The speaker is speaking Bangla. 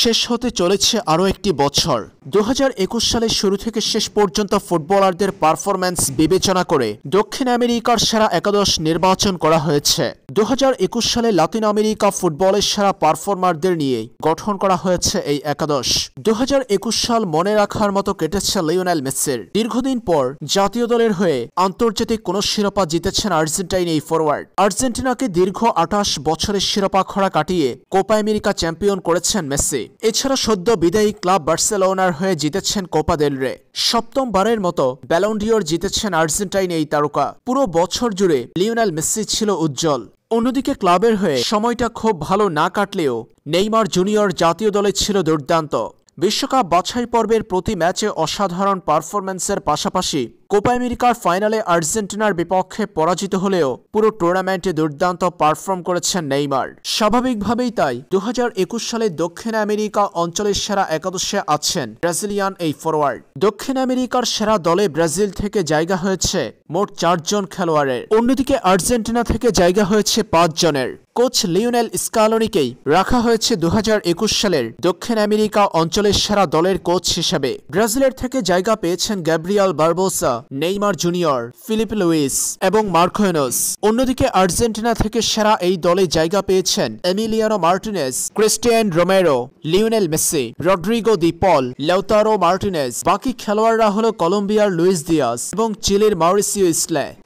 শেষ হতে চলেছে আরও একটি বছর দু সালের শুরু থেকে শেষ পর্যন্ত ফুটবলারদের পারফরম্যান্স বিবেচনা করে দক্ষিণ আমেরিকার সেরা একাদশ নির্বাচন করা হয়েছে দু সালে লাতিন আমেরিকা ফুটবলের সেরা পারফর্মারদের নিয়ে গঠন করা হয়েছে এই একাদশ দু সাল মনে রাখার মতো কেটেছে লিওনেল মেসির দীর্ঘদিন পর জাতীয় দলের হয়ে আন্তর্জাতিক কোনো শিরোপা জিতেছেন আর্জেন্টাইন এই ফরওয়ার্ড আর্জেন্টিনাকে দীর্ঘ আঠাশ বছরের শিরোপা খরা কাটিয়ে কোপা আমেরিকা চ্যাম্পিয়ন করেছেন মেসি মেসি এছাড়া সদ্য বিদায়ী ক্লাব বার্সেলোনার হয়ে জিতেছেন কোপা দেল রে সপ্তমবারের মতো ব্যালন্ডিওর জিতেছেন আর্জেন্টাইন এই তারকা পুরো বছর জুড়ে লিওনাল মেসি ছিল উজ্জ্বল অন্যদিকে ক্লাবের হয়ে সময়টা খুব ভালো না কাটলেও নেইমার জুনিয়র জাতীয় দলে ছিল দুর্দান্ত বিশ্বকাপ বাছাই পর্বের প্রতি ম্যাচে অসাধারণ পারফরম্যান্সের পাশাপাশি কোপা আমেরিকার ফাইনালে আর্জেন্টিনার বিপক্ষে পরাজিত হলেও পুরো টুর্নামেন্টে দুর্দান্ত পারফর্ম করেছেন নেইমার স্বাভাবিকভাবেই তাই দু সালে দক্ষিণ আমেরিকা অঞ্চলের সেরা একাদশে আছেন ব্রাজিলিয়ান এই ফরোয়ার্ড দক্ষিণ আমেরিকার সেরা দলে ব্রাজিল থেকে জায়গা হয়েছে মোট চারজন খেলোয়াড়ের অন্যদিকে আর্জেন্টিনা থেকে জায়গা হয়েছে পাঁচজনের কোচ লিওনেল স্কালোনিকেই রাখা হয়েছে দু সালের দক্ষিণ আমেরিকা অঞ্চলের সেরা দলের কোচ হিসেবে ব্রাজিলের থেকে জায়গা পেয়েছেন Gabriel Barbosa Neymar junior Filipe Luis এবং মার্কোয়েনস অন্যদিকে আর্জেন্টিনা থেকে সেরা এই দলে জায়গা পেয়েছেন Emiliano Martinez Cristian Romero Lionel Messi Rodrigo De Paul Lautaro Martinez বাকি খেলোয়াড়রা হল কলম্বিয়ার লুইস দিয়াস এবং চিলির মাউরিসিও ইসলে